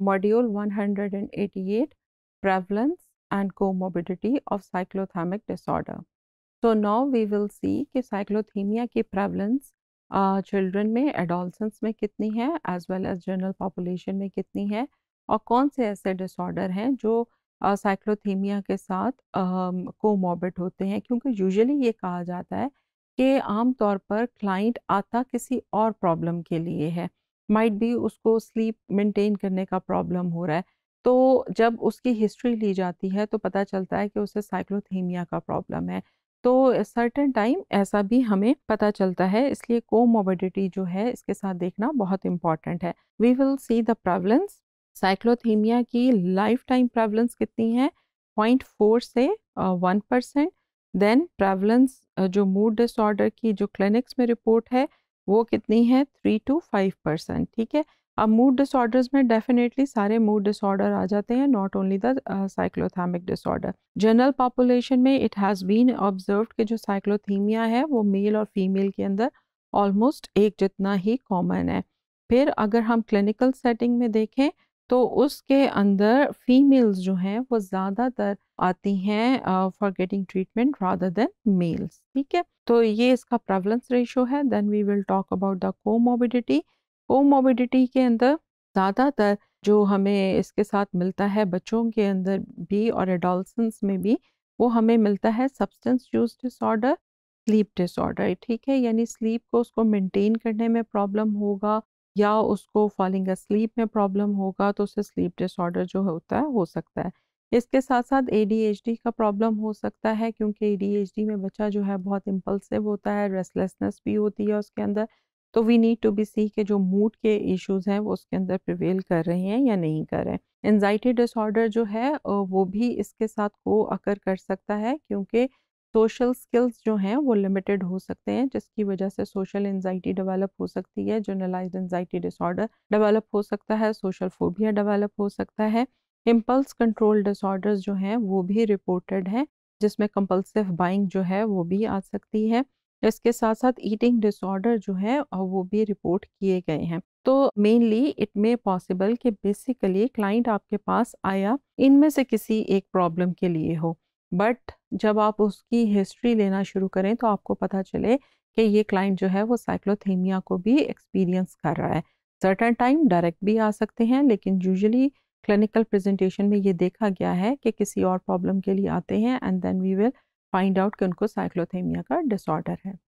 Module 188 Prevalence and Comorbidity of Cyclothymic Disorder. So now we will see कि cyclothemia की prevalence uh, children में adolescents में कितनी है as well as general population में कितनी है और कौन से ऐसे disorder हैं जो साइक्लोथीमिया uh, के साथ कोमॉबिट um, होते हैं क्योंकि यूजुअली ये कहा जाता है कि आमतौर पर क्लाइंट आता किसी और प्रॉब्लम के लिए है माइट भी उसको स्लीप मेंटेन करने का प्रॉब्लम हो रहा है तो जब उसकी हिस्ट्री ली जाती है तो पता चलता है कि उसे साइक्लोथीमिया का प्रॉब्लम है तो सर्टन टाइम ऐसा भी हमें पता चलता है इसलिए कोमोबिडिटी जो है इसके साथ देखना बहुत इंपॉर्टेंट है we will see the prevalence cyclothymia की लाइफ टाइम प्रेवलेंस कितनी है पॉइंट फोर से वन परसेंट देन प्रेवलेंस जो मूड डिसऑर्डर की जो क्लिनिक्स में रिपोर्ट है वो कितनी है थ्री टू फाइव परसेंट ठीक है अब मूड डिसऑर्डर्स में डेफिनेटली सारे मूड डिसऑर्डर आ जाते हैं not only the cyclothymic disorder general population में इट हैज़ बीन ऑब्जर्व कि जो साइक्लोथीमिया है वो मेल और फीमेल के अंदर ऑलमोस्ट एक जितना ही कॉमन है फिर अगर हम क्लिनिकल सेटिंग में देखें तो उसके अंदर फीमेल्स जो हैं वो ज़्यादातर आती हैं for getting treatment rather than males ठीक है तो ये इसका प्रेवलेंस रेशियो है then we will talk about the comorbidity comorbidity के अंदर ज़्यादातर जो हमें इसके साथ मिलता है बच्चों के अंदर भी और एडोलसेंस में भी वो हमें मिलता है substance use disorder sleep disorder ठीक है यानी स्लीप को उसको मेंटेन करने में प्रॉब्लम होगा या उसको फॉलिंग स्लीप में प्रॉब्लम होगा तो उसे स्लीप डिसऑर्डर जो होता है हो सकता है इसके साथ साथ ए का प्रॉब्लम हो सकता है क्योंकि ए में बच्चा जो है बहुत इम्पल्सिव होता है रेस्टलेसनेस भी होती है उसके अंदर तो we need to be see के जो मूड के इश्यूज हैं वो उसके अंदर प्रिवेल कर रहे हैं या नहीं कर रहे हैं एनजाइटी डिसऑर्डर जो है वो भी इसके साथ को अकर कर सकता है क्योंकि सोशल स्किल्स जो हैं वो लिमिटेड हो सकते हैं जिसकी वजह से सोशल एनजाइटी डेवलप हो सकती है जर्नलाइज एनजाइटी डिसऑर्डर डेवलप हो सकता है सोशल फोबिया डेवलप हो सकता है इम्पल्स कंट्रोल डिसऑर्डर्स जो हैं वो भी रिपोर्टेड हैं जिसमें कंपल्सिव बाइंग जो है वो भी आ सकती है इसके साथ साथ ईटिंग डिसऑर्डर जो है वो भी रिपोर्ट किए गए हैं तो मेनली इट मे पॉसिबल कि बेसिकली क्लाइंट आपके पास आया इनमें से किसी एक प्रॉब्लम के लिए हो बट जब आप उसकी हिस्ट्री लेना शुरू करें तो आपको पता चले कि ये क्लाइंट जो है वो साइक्लोथेमिया को भी एक्सपीरियंस कर रहा है सर्टन टाइम डायरेक्ट भी आ सकते हैं लेकिन यूजली क्लिनिकल प्रेजेंटेशन में ये देखा गया है कि किसी और प्रॉब्लम के लिए आते हैं and then we will find out कि उनको साइक्लोथेमिया का डिसऑर्डर है